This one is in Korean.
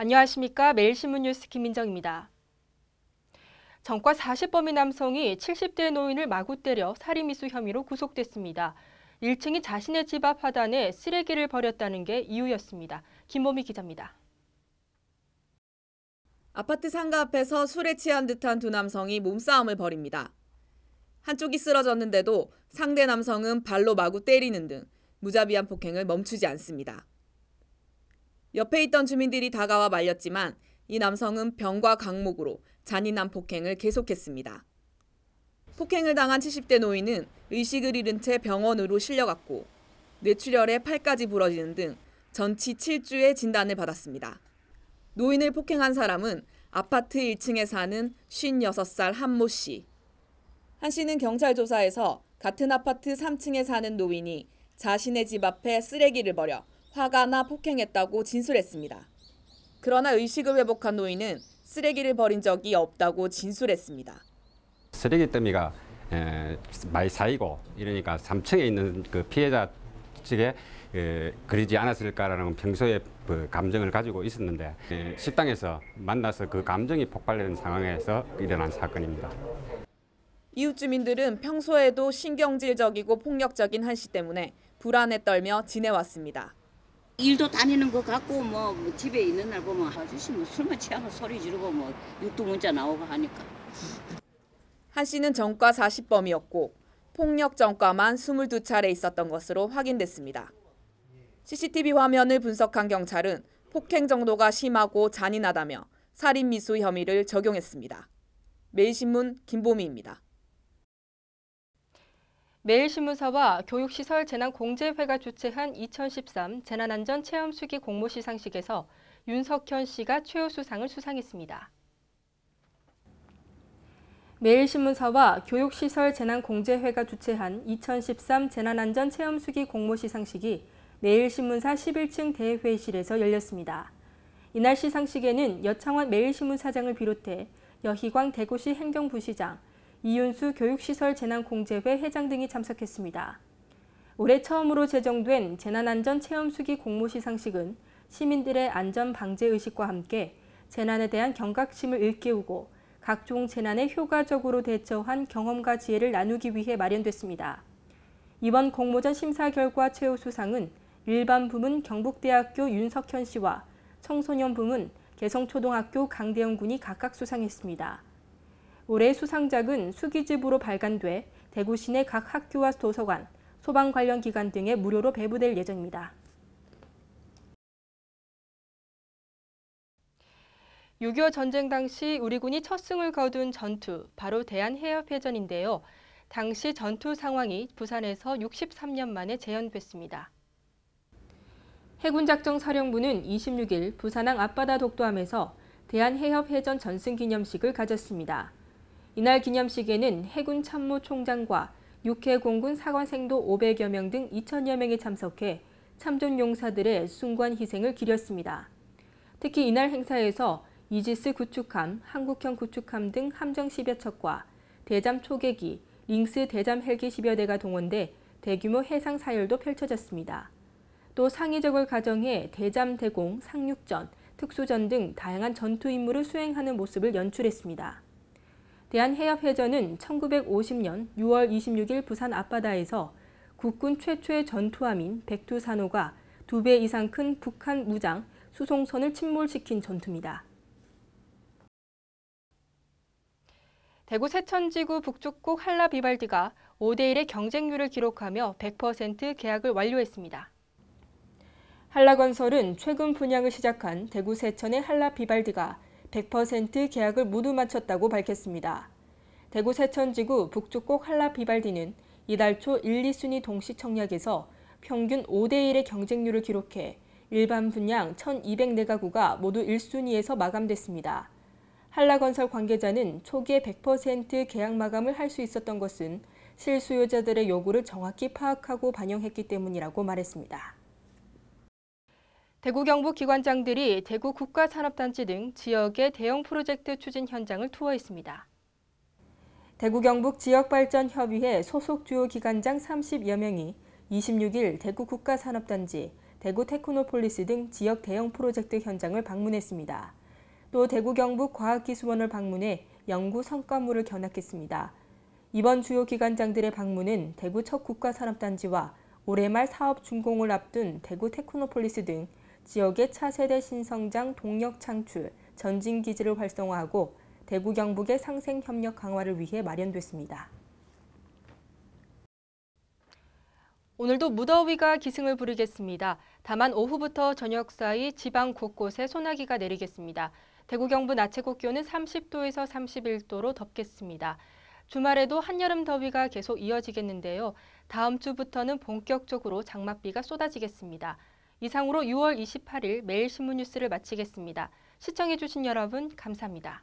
안녕하십니까. 매일신문 뉴스 김민정입니다. 전과 40범위 남성이 70대 노인을 마구 때려 살인미수 혐의로 구속됐습니다. 1층이 자신의 집 앞화단에 쓰레기를 버렸다는 게 이유였습니다. 김범희 기자입니다. 아파트 상가 앞에서 술에 취한 듯한 두 남성이 몸싸움을 벌입니다. 한쪽이 쓰러졌는데도 상대 남성은 발로 마구 때리는 등 무자비한 폭행을 멈추지 않습니다. 옆에 있던 주민들이 다가와 말렸지만 이 남성은 병과 강목으로 잔인한 폭행을 계속했습니다. 폭행을 당한 70대 노인은 의식을 잃은 채 병원으로 실려갔고 뇌출혈에 팔까지 부러지는 등 전치 7주의 진단을 받았습니다. 노인을 폭행한 사람은 아파트 1층에 사는 56살 한모 씨. 한 씨는 경찰 조사에서 같은 아파트 3층에 사는 노인이 자신의 집 앞에 쓰레기를 버려 화가 나 폭행했다고 진술했습니다. 그러나 의식을 회복한 노인은 쓰레기를 버린 적이 없다고 진술했습니다. 쓰레기 더미가 많이 쌓이고 이러니까 3층에 있는 그 피해자 측에 에, 그리지 않았을까라는 평소에 그 감정을 가지고 있었는데 에, 식당에서 만나서 그 감정이 폭발되는 상황에서 일어난 사건입니다. 이웃 주민들은 평소에도 신경질적이고 폭력적인 한 씨 때문에 불안에 떨며 지내왔습니다. 일도 다니는 것 같고 뭐, 뭐, 집에 있는 날 보면 아저씨 뭐 술만 취하고 소리 지르고 뭐 육두문자 나오고 하니까. 한 씨는 전과 40범이었고 폭력 전과만 22차례 있었던 것으로 확인됐습니다. CCTV 화면을 분석한 경찰은 폭행 정도가 심하고 잔인하다며 살인 미수 혐의를 적용했습니다. 매일신문 김보미입니다. 매일신문사와 교육시설 재난공제회가 주최한 2013 재난안전 체험수기 공모 시상식에서 윤석현 씨가 최우수상을 수상했습니다. 매일신문사와 교육시설 재난공제회가 주최한 2013 재난안전 체험수기 공모 시상식이 매일신문사 11층 대회실에서 열렸습니다. 이날 시상식에는 여창원 매일신문사장을 비롯해 여희광 대구시 행정부시장, 이윤수 교육시설 재난공제회 회장 등이 참석했습니다. 올해 처음으로 제정된 재난안전체험수기 공모시상식은 시민들의 안전방제의식과 함께 재난에 대한 경각심을 일깨우고 각종 재난에 효과적으로 대처한 경험과 지혜를 나누기 위해 마련됐습니다. 이번 공모전 심사 결과 최우 수상은 일반 부문 경북대학교 윤석현 씨와 청소년 부문 개성초등학교 강대영 군이 각각 수상했습니다. 올해 수상작은 수기집으로 발간돼 대구 시내 각 학교와 도서관, 소방 관련 기관 등에 무료로 배부될 예정입니다. 6.25 전쟁 당시 우리 군이 첫 승을 거둔 전투, 바로 대한해협회전인데요 당시 전투 상황이 부산에서 63년 만에 재현됐습니다. 해군작전사령부는 26일 부산항 앞바다 독도함에서 대한해협회전 전승기념식을 가졌습니다. 이날 기념식에는 해군 참모총장과 육해 공군 사관생도 500여 명 등 2천여 명이 참석해 참전 용사들의 순관 희생을 기렸습니다. 특히 이날 행사에서 이지스 구축함, 한국형 구축함 등 함정 10여 척과 대잠 초계기, 링스 대잠 헬기 10여 대가 동원돼 대규모 해상 사열도 펼쳐졌습니다. 또 상위적을 가정해 대잠 대공, 상륙전, 특수전 등 다양한 전투 임무를 수행하는 모습을 연출했습니다. 대한해협회전은 1950년 6월 26일 부산 앞바다에서 국군 최초의 전투함인 백두산호가 두 배 이상 큰 북한 무장 수송선을 침몰시킨 전투입니다. 대구 세천지구 북쪽곡 한라비발디가 5대1의 경쟁률을 기록하며 100% 계약을 완료했습니다. 한라건설은 최근 분양을 시작한 대구 세천의 한라비발디가 100% 계약을 모두 마쳤다고 밝혔습니다. 대구 세천지구 북쪽곡 한라 비발디는 이달 초 1, 2순위 동시 청약에서 평균 5대1의 경쟁률을 기록해 일반 분양 1,200내가구가 모두 1순위에서 마감됐습니다. 한라건설 관계자는 초기에 100% 계약 마감을 할 수 있었던 것은 실수요자들의 요구를 정확히 파악하고 반영했기 때문이라고 말했습니다. 대구 경북 기관장들이 대구 국가산업단지 등 지역의 대형 프로젝트 추진 현장을 투어했습니다. 대구 경북 지역발전협의회 소속 주요 기관장 30여 명이 26일 대구 국가산업단지, 대구 테크노폴리스 등 지역 대형 프로젝트 현장을 방문했습니다. 또 대구 경북 과학기술원을 방문해 연구 성과물을 견학했습니다. 이번 주요 기관장들의 방문은 대구 첫 국가산업단지와 올해 말 사업 준공을 앞둔 대구 테크노폴리스 등 지역의 차세대 신성장 동력 창출, 전진기지를 활성화하고 대구 경북의 상생 협력 강화를 위해 마련됐습니다. 오늘도 무더위가 기승을 부리겠습니다. 다만 오후부터 저녁 사이 지방 곳곳에 소나기가 내리겠습니다. 대구 경북 낮 최고 기온은 30도에서 31도로 덥겠습니다. 주말에도 한여름 더위가 계속 이어지겠는데요. 다음 주부터는 본격적으로 장맛비가 쏟아지겠습니다. 이상으로 6월 28일 매일신문 뉴스를 마치겠습니다. 시청해주신 여러분 감사합니다.